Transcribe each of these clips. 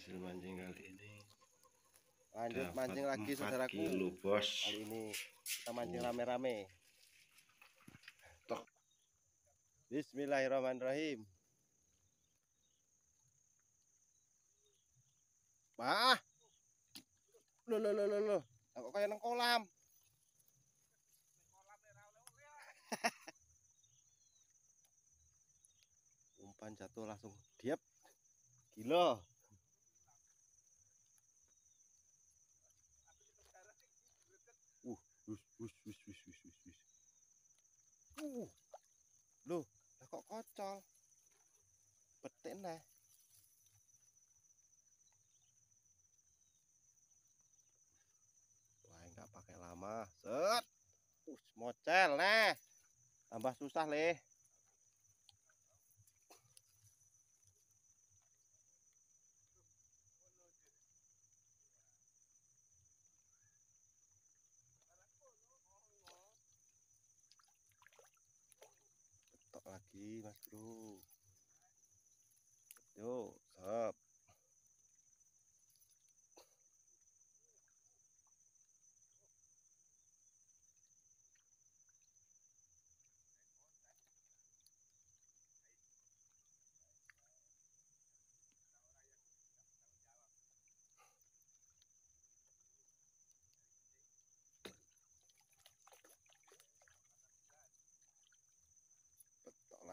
hasil mancing kali ini lanjut Dapat mancing lagi saudaraku kilo, bos. kali ini kita mancing oh. rame-rame oh. Bismillahirrahmanirrahim Wah lo lo lo lo lo aku kayak neng kolam umpan jatuh langsung diep gila Wus wus wus wus wus wus. Uh. Loh, lah kok kocol. Petik nah. Wah, enggak pakai lama. Set. Us, mocel nah. Tambah susah, leh. lagi mas bro yuk sop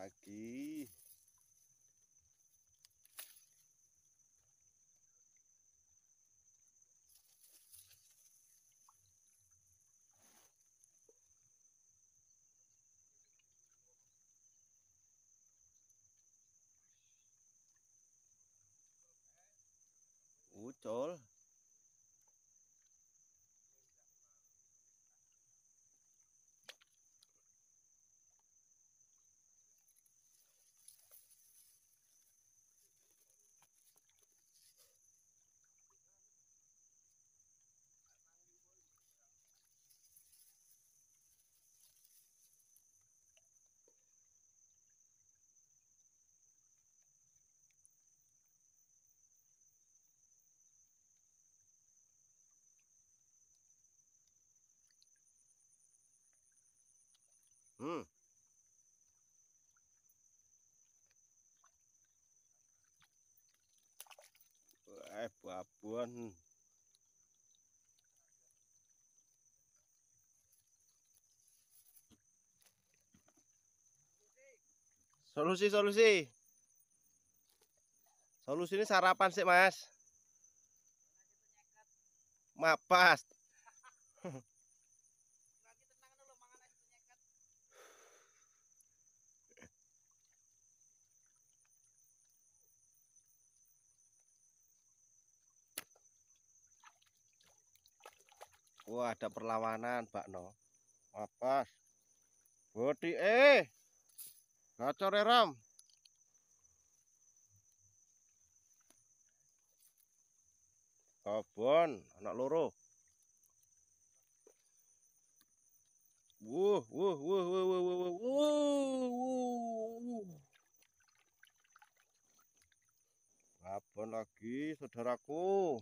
Aqui eh babon solusi solusi solusi ini sarapan sih mas mapas Wah, ada perlawanan, Pak No. Apas? Bodi eh. Gacor eram. Eh, Kaban, anak loro. Wuh, wuh, wuh, wuh, wuh, wuh, wuh, wuh, wuh. Abon lagi, saudaraku.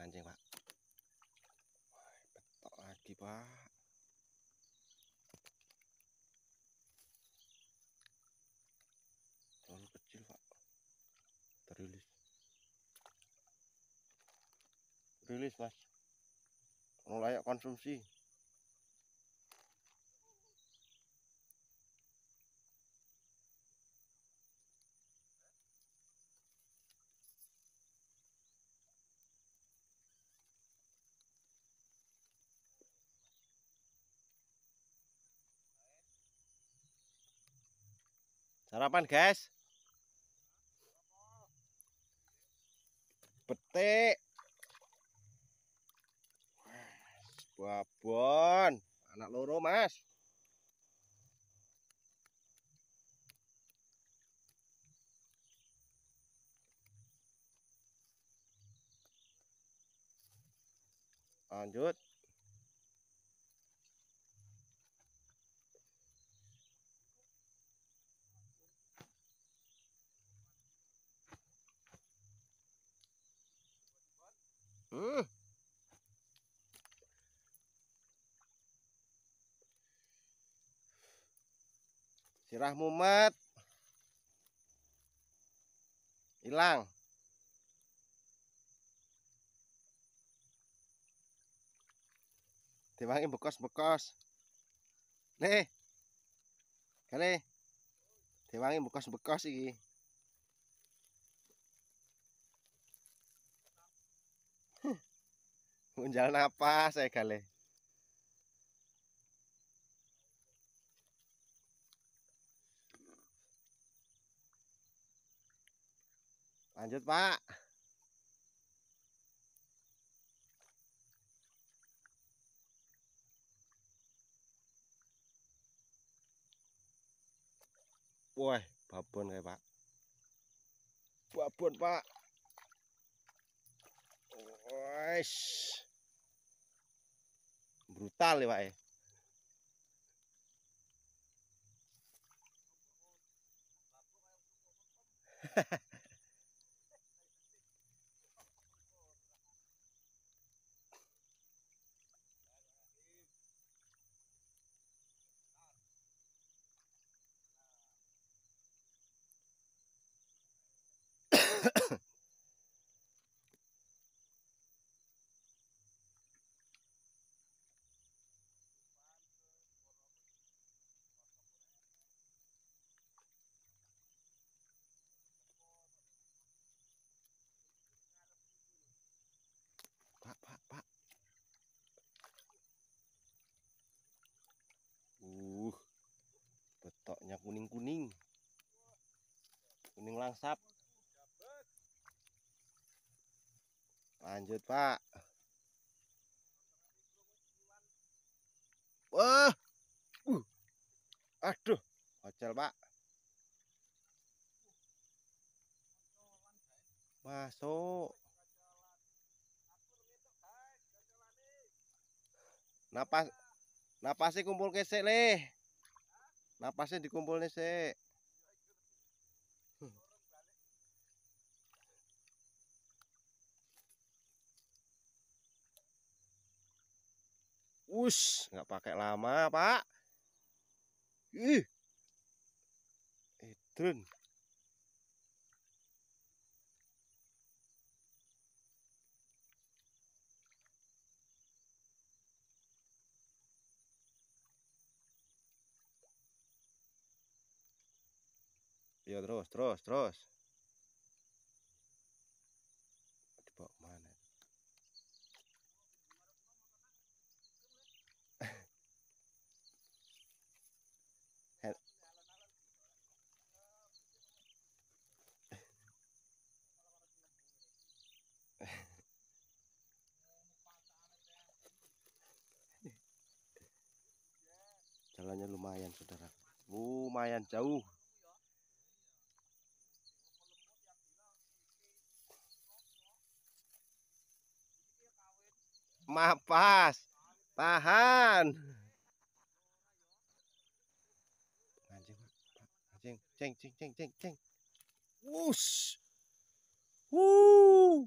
anjing pak betok lagi pak terlalu kecil pak terilis rilis mas layak konsumsi Sarapan guys. petik Babon, anak loro mas. lanjut sirah mumet hilang diwangi bekas-bekas nih kali diwangi bekas-bekas iki menjalan apa, saya kali. Lanjut, Pak. Wah, babon kayak, Pak. Babon, Pak. Wes. Brutal ya, Pak. Ya. Ha ha. banyak kuning-kuning kuning langsap lanjut pak wah uh. aduh hotel pak masuk napas napasnya kumpul kesek leh napasnya dikumpulnya sih Wush, nggak pakai lama, Pak. Ih. Idrun. Eh, Iya terus, terus, terus. Coba mana? jalannya lumayan saudara lumayan jauh Ceng, ceng, ceng, ceng, ceng ting. Whoosh! Woo!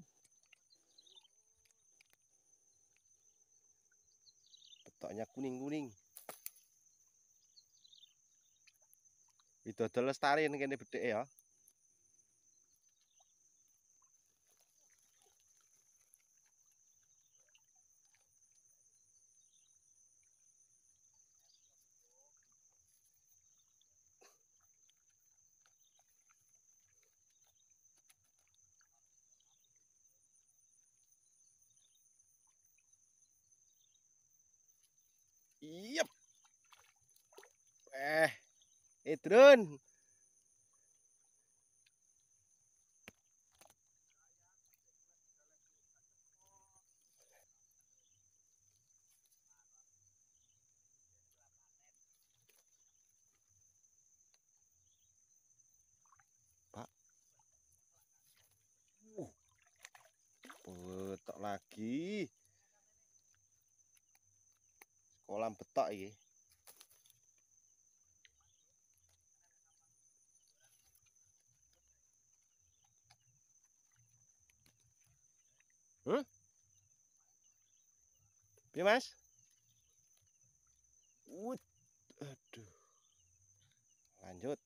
kuning-kuning. Itu adalah starin kene bedek ya. Siap. Eh, eh Pak. Uh. lagi. ayam petak ye. Hmm? Piye, Mas? Wut. Aduh. Lanjut.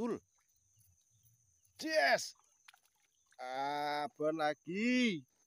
betul. Yes. Ah, ben lagi.